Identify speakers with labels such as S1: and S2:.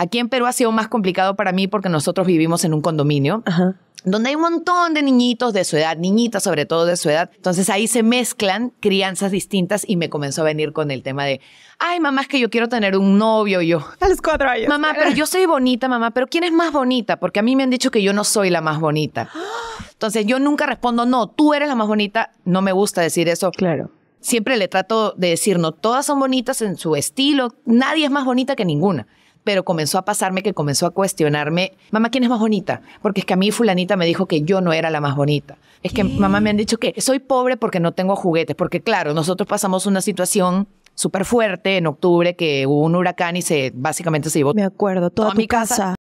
S1: Aquí en Perú ha sido más complicado para mí porque nosotros vivimos en un condominio. donde hay un montón de niñitos de su edad, niñitas sobre todo de su edad. Entonces ahí se mezclan crianzas distintas y me comenzó a venir con el tema de, ay mamá, es que yo quiero tener un novio yo. A cuatro años. Mamá, pero yo soy bonita, mamá, pero ¿quién es más bonita? Porque a mí me han dicho que yo no soy la más bonita. Entonces yo nunca respondo, no, tú eres la más bonita, no me gusta decir eso. Claro. Siempre le trato de decir, no, todas son bonitas en su estilo, nadie es más bonita que ninguna pero comenzó a pasarme que comenzó a cuestionarme, mamá, ¿quién es más bonita? Porque es que a mí fulanita me dijo que yo no era la más bonita. Es que mamá me han dicho que soy pobre porque no tengo juguetes, porque claro, nosotros pasamos una situación súper fuerte en octubre que hubo un huracán y se básicamente se llevó. Me
S2: acuerdo, toda, mi casa.